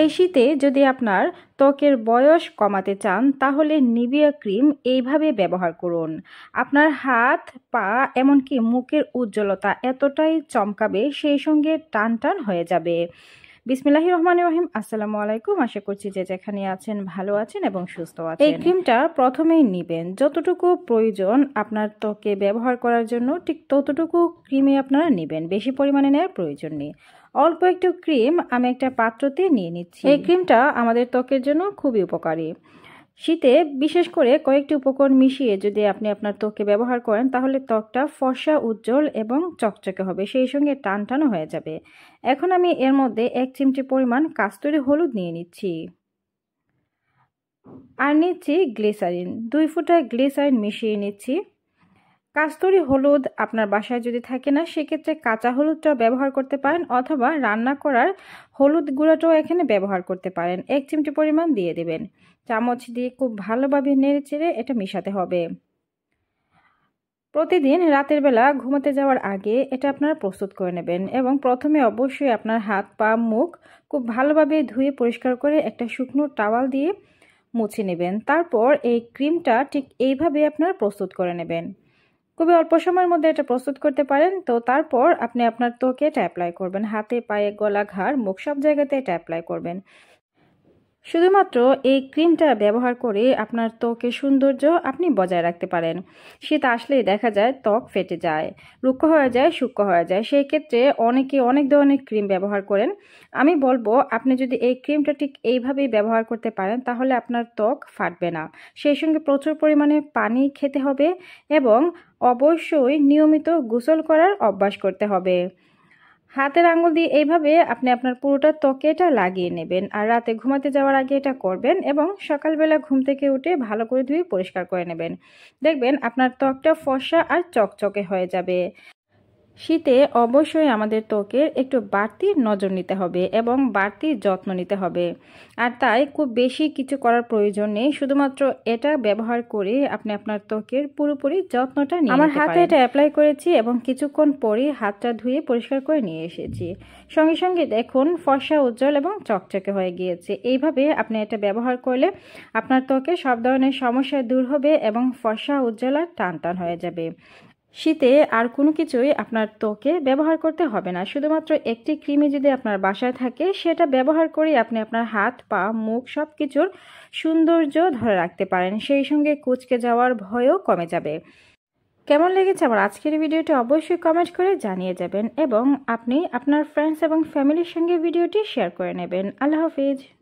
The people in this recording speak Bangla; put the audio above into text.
এই শীতে যদি আপনার ত্বকের বয়স কমাতে চান তাহলে নিবিয়া ক্রিম এইভাবে ব্যবহার করুন আপনার হাত পা এমনকি মুখের উজ্জ্বলতা এতটাই চমকাবে সেই সঙ্গে টান টান হয়ে যাবে বিসমিল্লাহির রহমান রহিম আসসালামু আলাইকুম আশা করছি যে যেখানে আছেন ভালো আছেন এবং সুস্থ আছেন এই ক্রিমটা প্রথমেই নেবেন যতটুকু প্রয়োজন আপনার ত্বকে ব্যবহার করার জন্য ঠিক ততটুকু ক্রিমে আপনারা নেবেন বেশি পরিমাণে নেওয়ার প্রয়োজন নেই অল্প একটু ক্রিম আমি একটা পাত্রতে নিয়ে নিচ্ছি এই ক্রিমটা আমাদের ত্বকের জন্য খুবই উপকারী শীতে বিশেষ করে কয়েকটি উপকরণ মিশিয়ে যদি আপনি আপনার ত্বকে ব্যবহার করেন তাহলে ত্বকটা ফর্সা উজ্জ্বল এবং চকচকে হবে সেই সঙ্গে টান টানো হয়ে যাবে এখন আমি এর মধ্যে এক চিমটি পরিমাণ কাস্তুরি হলুদ নিয়ে নিচ্ছি আর নিচ্ছি গ্লিসারিন দুই ফুটা গ্লিসারিন মিশিয়ে নিচ্ছি কাস্তরি হলুদ আপনার বাসায় যদি থাকে না সেক্ষেত্রে কাঁচা হলুদটাও ব্যবহার করতে পারেন অথবা রান্না করার হলুদ গুঁড়াটাও এখানে ব্যবহার করতে পারেন এক চিমটি পরিমাণ দিয়ে দেবেন চামচ দিয়ে খুব ভালোভাবে নেড়ে চেড়ে এটা মিশাতে হবে প্রতিদিন রাতের বেলা ঘুমাতে যাওয়ার আগে এটা আপনারা প্রস্তুত করে নেবেন এবং প্রথমে অবশ্যই আপনার হাত পা মুখ খুব ভালোভাবে ধুয়ে পরিষ্কার করে একটা শুকনো টাওয়াল দিয়ে মুছে নেবেন তারপর এই ক্রিমটা ঠিক এইভাবে আপনারা প্রস্তুত করে নেবেন খুবই অল্প সময়ের মধ্যে এটা প্রস্তুত করতে পারেন তো তারপর আপনি আপনার ত্বকে এটা অ্যাপ্লাই করবেন হাতে পায়ে গলা ঘাড় মুখ সব জায়গাতে এটা অ্যাপ্লাই করবেন শুধুমাত্র এই ক্রিমটা ব্যবহার করে আপনার ত্বকের সৌন্দর্য আপনি বজায় রাখতে পারেন শীত আসলে দেখা যায় ত্বক ফেটে যায় রুক্ষ হয়ে যায় সূক্ষ্ম হয়ে যায় সেই ক্ষেত্রে অনেকে অনেক ধরনের ক্রিম ব্যবহার করেন আমি বলবো আপনি যদি এই ক্রিমটা ঠিক এইভাবেই ব্যবহার করতে পারেন তাহলে আপনার ত্বক ফাটবে না সেই সঙ্গে প্রচুর পরিমাণে পানি খেতে হবে এবং অবশ্যই নিয়মিত গোসল করার অভ্যাস করতে হবে হাতের আঙুল দিয়ে এইভাবে আপনি আপনার পুরোটা ত্বকে এটা লাগিয়ে নেবেন আর রাতে ঘুমাতে যাওয়ার আগে এটা করবেন এবং সকালবেলা ঘুম থেকে উঠে ভালো করে ধুয়ে পরিষ্কার করে নেবেন দেখবেন আপনার ত্বকটা ফসা আর চকচকে হয়ে যাবে শীতে অবশ্যই আমাদের ত্বকের একটু বাড়তি নজর নিতে হবে এবং বাড়তি যত্ন নিতে হবে আর তাই খুব বেশি কিছু করার প্রয়োজন নেই শুধুমাত্র এটা ব্যবহার করে আপনি আপনার ত্বকের পুরোপুরি যত্নটা নিয়ে আমার হাতে এটা অ্যাপ্লাই করেছি এবং কিছুক্ষণ পরে হাতটা ধুয়ে পরিষ্কার করে নিয়ে এসেছি সঙ্গে সঙ্গে দেখুন ফর্সা উজ্জ্বল এবং চকচকে হয়ে গিয়েছে এইভাবে আপনি এটা ব্যবহার করলে আপনার ত্বকে সব ধরনের সমস্যা দূর হবে এবং ফর্সা উজ্জ্বল আর টান টান হয়ে যাবে শীতে আর কোনো কিছুই আপনার ত্বকে ব্যবহার করতে হবে না শুধুমাত্র একটি ক্রিমে যদি আপনার বাসায় থাকে সেটা ব্যবহার করে আপনি আপনার হাত পা মুখ সব কিছুর সৌন্দর্য ধরে রাখতে পারেন সেই সঙ্গে কুচকে যাওয়ার ভয়ও কমে যাবে কেমন লেগেছে আমার আজকের ভিডিওটি অবশ্যই কমেন্ট করে জানিয়ে যাবেন এবং আপনি আপনার ফ্রেন্ডস এবং ফ্যামিলির সঙ্গে ভিডিওটি শেয়ার করে নেবেন আল্লাহ হাফিজ